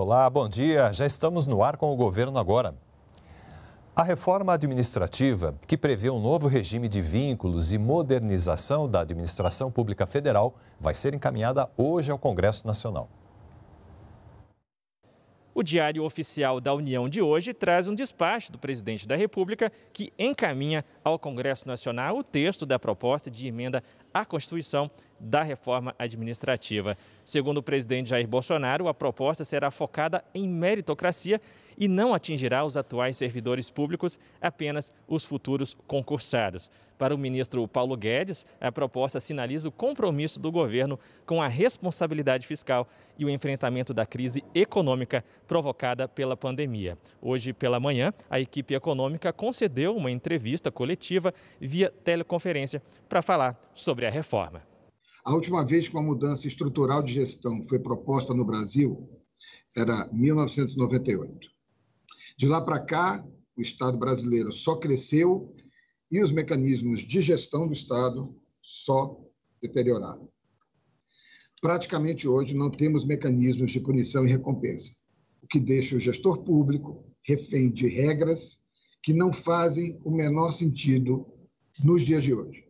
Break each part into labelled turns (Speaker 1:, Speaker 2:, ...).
Speaker 1: Olá, bom dia. Já estamos no ar com o governo agora. A reforma administrativa, que prevê um novo regime de vínculos e modernização da administração pública federal, vai ser encaminhada hoje ao Congresso Nacional.
Speaker 2: O Diário Oficial da União de hoje traz um despacho do presidente da República que encaminha ao Congresso Nacional o texto da proposta de emenda à Constituição da reforma administrativa. Segundo o presidente Jair Bolsonaro, a proposta será focada em meritocracia e não atingirá os atuais servidores públicos, apenas os futuros concursados. Para o ministro Paulo Guedes, a proposta sinaliza o compromisso do governo com a responsabilidade fiscal e o enfrentamento da crise econômica provocada pela pandemia. Hoje pela manhã, a equipe econômica concedeu uma entrevista coletiva via teleconferência para falar sobre a reforma.
Speaker 3: A última vez que uma mudança estrutural de gestão foi proposta no Brasil era 1998. De lá para cá, o Estado brasileiro só cresceu e os mecanismos de gestão do Estado só deterioraram. Praticamente hoje não temos mecanismos de punição e recompensa, o que deixa o gestor público refém de regras que não fazem o menor sentido nos dias de hoje.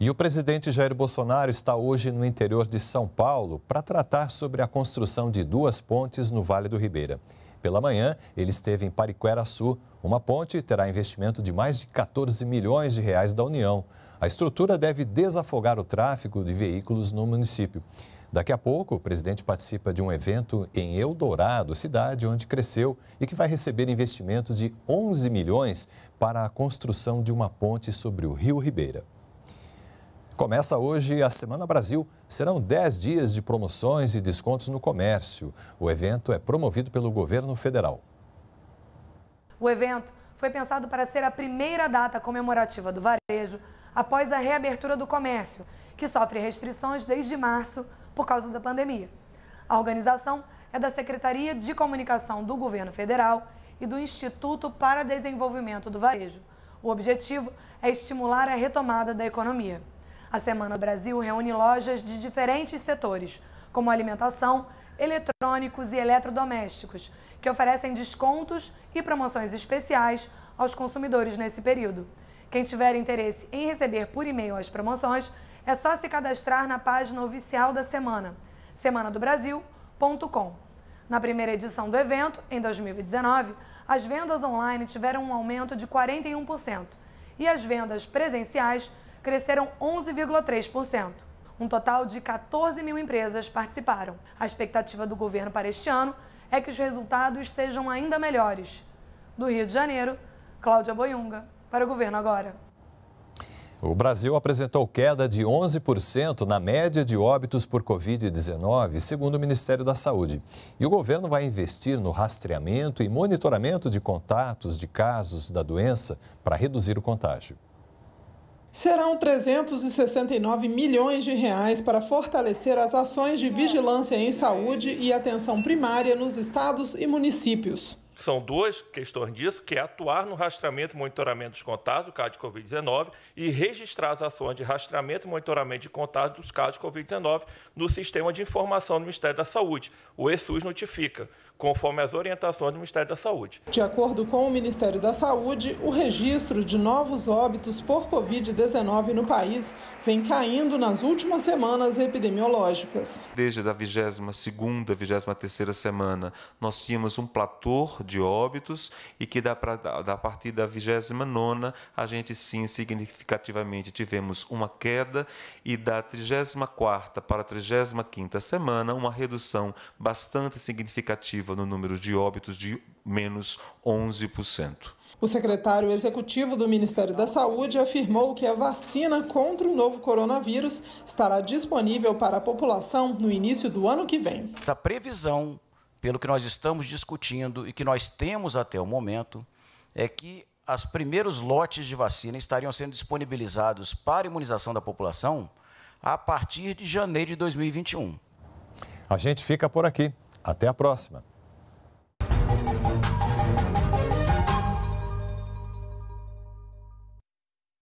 Speaker 3: E o presidente
Speaker 1: Jair Bolsonaro está hoje no interior de São Paulo para tratar sobre a construção de duas pontes no Vale do Ribeira. Pela manhã, ele esteve em Pariqueraçu. Uma ponte terá investimento de mais de 14 milhões de reais da União. A estrutura deve desafogar o tráfego de veículos no município. Daqui a pouco, o presidente participa de um evento em Eldorado, cidade onde cresceu e que vai receber investimento de 11 milhões para a construção de uma ponte sobre o Rio Ribeira. Começa hoje a Semana Brasil. Serão 10 dias de promoções e descontos no comércio. O evento é promovido pelo governo federal.
Speaker 4: O evento foi pensado para ser a primeira data comemorativa do varejo após a reabertura do comércio, que sofre restrições desde março por causa da pandemia. A organização é da Secretaria de Comunicação do Governo Federal e do Instituto para Desenvolvimento do Varejo. O objetivo é estimular a retomada da economia. A Semana Brasil reúne lojas de diferentes setores, como alimentação, eletrônicos e eletrodomésticos, que oferecem descontos e promoções especiais aos consumidores nesse período. Quem tiver interesse em receber por e-mail as promoções, é só se cadastrar na página oficial da semana, semanadobrasil.com. Na primeira edição do evento, em 2019, as vendas online tiveram um aumento de 41% e as vendas presenciais cresceram 11,3%. Um total de 14 mil empresas participaram. A expectativa do governo para este ano é que os resultados sejam ainda melhores. Do Rio de Janeiro, Cláudia Boiunga, para o Governo Agora.
Speaker 1: O Brasil apresentou queda de 11% na média de óbitos por Covid-19, segundo o Ministério da Saúde. E o governo vai investir no rastreamento e monitoramento de contatos de casos da doença para reduzir o contágio
Speaker 3: serão 369 milhões de reais para fortalecer as ações de vigilância em saúde e atenção primária nos estados e municípios.
Speaker 1: São duas questões disso, que é atuar no rastreamento e monitoramento dos contatos do caso de Covid-19 e registrar as ações de rastreamento e monitoramento de contatos dos casos de Covid-19 no Sistema de Informação do Ministério da Saúde. O ESUS notifica, conforme as orientações do Ministério da Saúde. De
Speaker 3: acordo com o Ministério da Saúde, o registro de novos óbitos por Covid-19 no país vem caindo nas últimas semanas epidemiológicas.
Speaker 1: Desde a 22ª, 23ª semana, nós tínhamos um platô de óbitos e que da, da partir da 29 a gente sim significativamente tivemos uma queda e da 34 para a 35 semana uma redução bastante significativa no número de óbitos de menos 11%.
Speaker 3: O secretário executivo do Ministério da Saúde afirmou que a vacina contra o novo coronavírus estará disponível para a população no início do ano que vem.
Speaker 4: A previsão pelo que nós estamos discutindo e que nós temos até o momento, é que os primeiros lotes de vacina estariam sendo disponibilizados para imunização da população a partir de janeiro de 2021.
Speaker 1: A gente fica por aqui. Até a próxima.